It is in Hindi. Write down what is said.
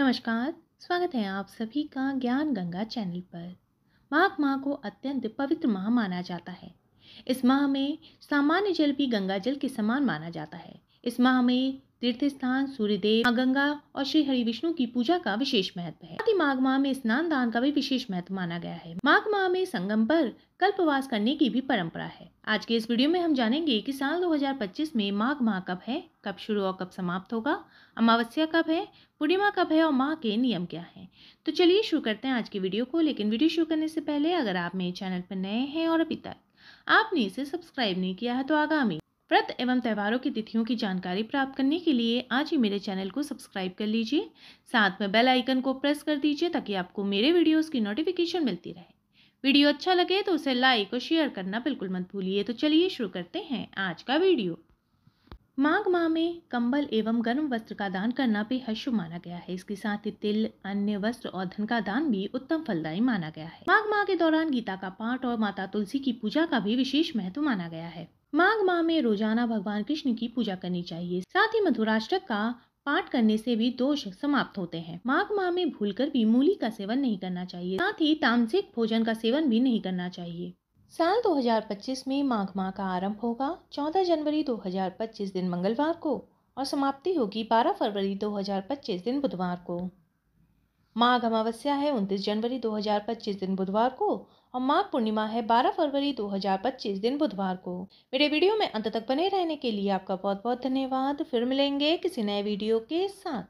नमस्कार स्वागत है आप सभी का ज्ञान गंगा चैनल पर माघ माह को अत्यंत पवित्र माह माना जाता है इस माह में सामान्य जल भी गंगा जल के समान माना जाता है इस माह में तीर्थ स्थान सूर्यदेव माँ गंगा और श्री हरि विष्णु की पूजा का विशेष महत्व है साथ ही माघ माह में स्नान दान का भी विशेष महत्व माना गया है माघ माह में संगम पर कल्पवास करने की भी परंपरा है आज के इस वीडियो में हम जानेंगे कि साल 2025 में माघ माह कब है कब शुरू और कब समाप्त होगा अमावस्या कब है पूर्णिमा कब है और माह के नियम क्या हैं तो चलिए शुरू करते हैं आज की वीडियो को लेकिन वीडियो शुरू करने से पहले अगर आप मेरे चैनल पर नए हैं और अभी तक आपने इसे सब्सक्राइब नहीं किया है तो आगामी व्रत एवं त्यौहारों की तिथियों की जानकारी प्राप्त करने के लिए आज ही मेरे चैनल को सब्सक्राइब कर लीजिए साथ में बेल आइकन को प्रेस कर दीजिए ताकि आपको मेरे वीडियोस की नोटिफिकेशन मिलती रहे वीडियो अच्छा लगे तो उसे लाइक और शेयर करना बिल्कुल मत भूलिए तो चलिए शुरू करते हैं आज का वीडियो माघ माह में कंबल एवं गर्म वस्त्र का दान करना भी हर्ष माना गया है इसके साथ ही तिल अन्य वस्त्र और धन का दान भी उत्तम फलदायी माना गया है माघ माह के दौरान गीता का पाठ और माता तुलसी की पूजा का भी विशेष महत्व माना गया है माघ माह में रोजाना भगवान कृष्ण की पूजा करनी चाहिए साथ ही मधुराष्टक का पाठ करने से भी दोष समाप्त होते हैं माघ माह में भूलकर भी मूली का सेवन नहीं करना चाहिए साथ ही तामसिक भोजन का सेवन भी नहीं करना चाहिए साल 2025 में माघ माह का आरंभ होगा 14 जनवरी 2025 दिन मंगलवार को और समाप्ति होगी 12 फरवरी 2025 दिन बुधवार को माघ अमावस्या है 29 जनवरी 2025 दिन बुधवार को और माघ पूर्णिमा है 12 फरवरी 2025 दिन बुधवार को मेरे वीडियो में अंत तक बने रहने के लिए आपका बहुत बहुत धन्यवाद फिर मिलेंगे किसी नए वीडियो के साथ